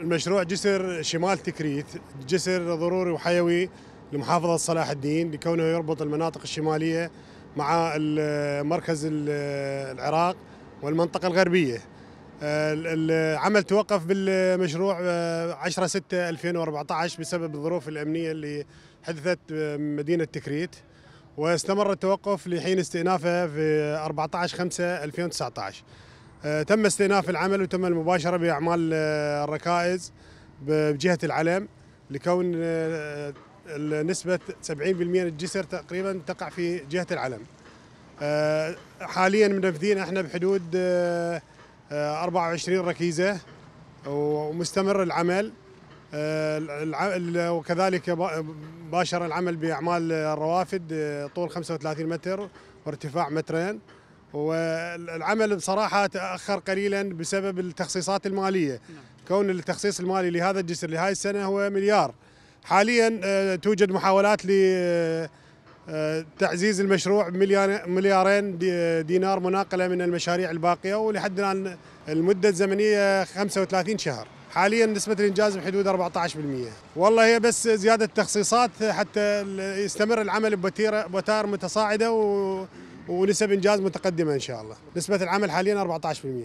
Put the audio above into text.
المشروع جسر شمال تكريت جسر ضروري وحيوي لمحافظة صلاح الدين لكونه يربط المناطق الشمالية مع مركز العراق والمنطقة الغربية العمل توقف بالمشروع 10 6 2014 بسبب الظروف الأمنية اللي حدثت بمدينة آه، تكريت واستمر التوقف لحين استئنافه في 14 5 2019 آه، تم استئناف العمل وتم المباشرة بأعمال آه، الركائز بجهة العلم لكون آه، نسبة 70% من الجسر تقريبا تقع في جهة العلم حاليا منفذين احنا بحدود 24 ركيزة ومستمر العمل وكذلك باشر العمل بأعمال الروافد طول 35 متر وارتفاع مترين والعمل بصراحة تأخر قليلا بسبب التخصيصات المالية نعم. كون التخصيص المالي لهذا الجسر لهذه السنة هو مليار حاليا آه، توجد محاولات لتعزيز آه، آه، المشروع بمليارين دينار مناقلة من المشاريع الباقية ولحد الآن المدة الزمنية 35 شهر حاليا نسبة الإنجاز بحدود 14% والله هي بس زيادة تخصيصات حتى يستمر العمل بوتيرة بوتار متصاعدة و ونسب انجاز متقدمه ان شاء الله نسبه العمل حاليا 14%